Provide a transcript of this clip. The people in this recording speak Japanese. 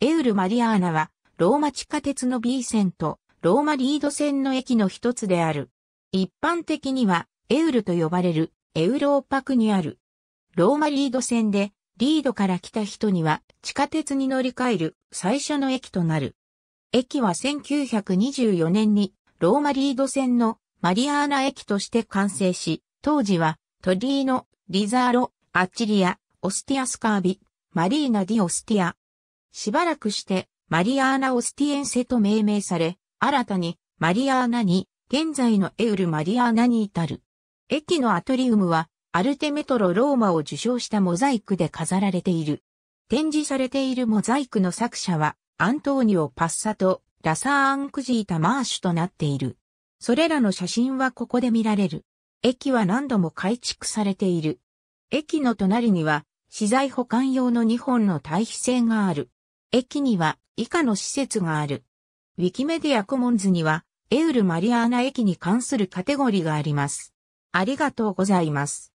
エウル・マリアーナは、ローマ地下鉄の B 線とローマリード線の駅の一つである。一般的には、エウルと呼ばれるエウローパ区にある。ローマリード線で、リードから来た人には地下鉄に乗り換える最初の駅となる。駅は1924年にローマリード線のマリアーナ駅として完成し、当時はトリーノ、リザーロ、アッチリア、オスティアスカービ、マリーナ・ディ・オスティア、しばらくして、マリアーナ・オスティエンセと命名され、新たに、マリアーナに、現在のエウル・マリアーナに至る。駅のアトリウムは、アルテメトロ・ローマを受賞したモザイクで飾られている。展示されているモザイクの作者は、アントーニオ・パッサと、ラサー・アンクジータ・マーシュとなっている。それらの写真はここで見られる。駅は何度も改築されている。駅の隣には、資材保管用の2本の対比性がある。駅には以下の施設がある。ウィキメディアコモンズには、エウルマリアーナ駅に関するカテゴリーがあります。ありがとうございます。